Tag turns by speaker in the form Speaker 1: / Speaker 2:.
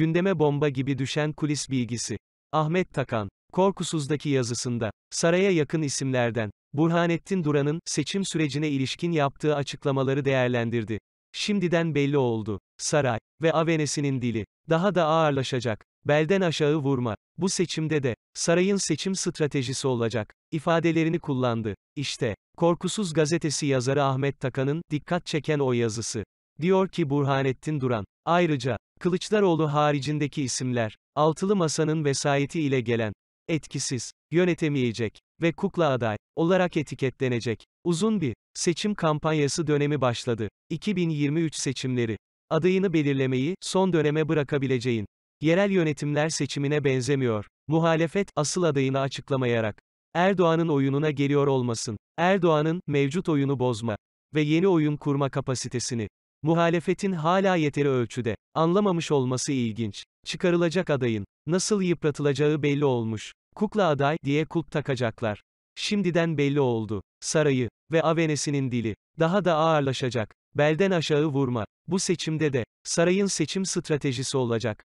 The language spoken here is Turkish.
Speaker 1: Gündeme bomba gibi düşen kulis bilgisi. Ahmet Takan, Korkusuz'daki yazısında, saraya yakın isimlerden, Burhanettin Duran'ın, seçim sürecine ilişkin yaptığı açıklamaları değerlendirdi. Şimdiden belli oldu. Saray ve avenesinin dili, daha da ağırlaşacak. Belden aşağı vurma. Bu seçimde de, sarayın seçim stratejisi olacak, ifadelerini kullandı. İşte, Korkusuz gazetesi yazarı Ahmet Takan'ın, dikkat çeken o yazısı. Diyor ki Burhanettin Duran, Ayrıca, Kılıçdaroğlu haricindeki isimler, altılı masanın vesayeti ile gelen, etkisiz, yönetemeyecek ve kukla aday olarak etiketlenecek. Uzun bir seçim kampanyası dönemi başladı. 2023 seçimleri adayını belirlemeyi son döneme bırakabileceğin yerel yönetimler seçimine benzemiyor. Muhalefet asıl adayını açıklamayarak Erdoğan'ın oyununa geliyor olmasın. Erdoğan'ın mevcut oyunu bozma ve yeni oyun kurma kapasitesini Muhalefetin hala yeteri ölçüde anlamamış olması ilginç. Çıkarılacak adayın nasıl yıpratılacağı belli olmuş. Kukla aday diye kulp takacaklar. Şimdiden belli oldu. Sarayı ve avenesinin dili daha da ağırlaşacak. Belden aşağı vurma. Bu seçimde de sarayın seçim stratejisi olacak.